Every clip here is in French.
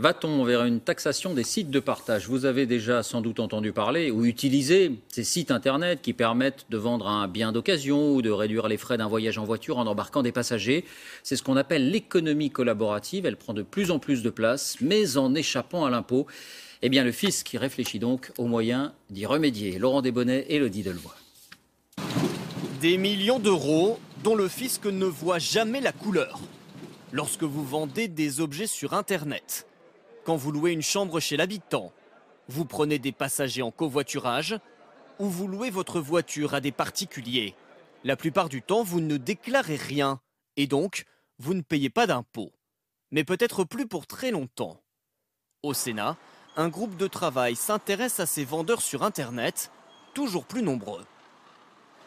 Va-t-on vers une taxation des sites de partage Vous avez déjà sans doute entendu parler ou utilisé ces sites Internet qui permettent de vendre un bien d'occasion ou de réduire les frais d'un voyage en voiture en embarquant des passagers. C'est ce qu'on appelle l'économie collaborative. Elle prend de plus en plus de place, mais en échappant à l'impôt. Eh bien, le fisc réfléchit donc aux moyens d'y remédier. Laurent Desbonnets, Elodie Delvoye. Des millions d'euros dont le fisc ne voit jamais la couleur. Lorsque vous vendez des objets sur Internet, quand vous louez une chambre chez l'habitant, vous prenez des passagers en covoiturage ou vous louez votre voiture à des particuliers. La plupart du temps, vous ne déclarez rien et donc vous ne payez pas d'impôts. Mais peut-être plus pour très longtemps. Au Sénat, un groupe de travail s'intéresse à ces vendeurs sur Internet, toujours plus nombreux.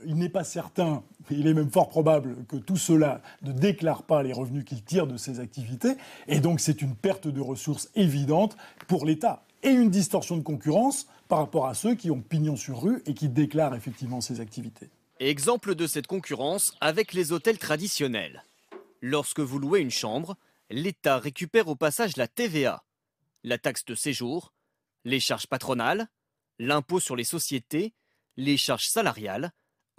Il n'est pas certain il est même fort probable que tout cela ne déclare pas les revenus qu'il tire de ses activités. Et donc, c'est une perte de ressources évidente pour l'État et une distorsion de concurrence par rapport à ceux qui ont pignon sur rue et qui déclarent effectivement ces activités. Exemple de cette concurrence avec les hôtels traditionnels. Lorsque vous louez une chambre, l'État récupère au passage la TVA, la taxe de séjour, les charges patronales, l'impôt sur les sociétés, les charges salariales,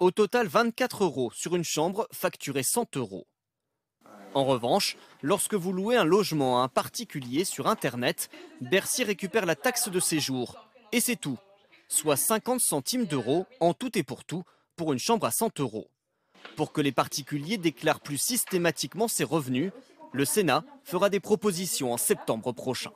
au total 24 euros sur une chambre facturée 100 euros. En revanche, lorsque vous louez un logement à un particulier sur Internet, Bercy récupère la taxe de séjour. Et c'est tout. Soit 50 centimes d'euros en tout et pour tout pour une chambre à 100 euros. Pour que les particuliers déclarent plus systématiquement ces revenus, le Sénat fera des propositions en septembre prochain.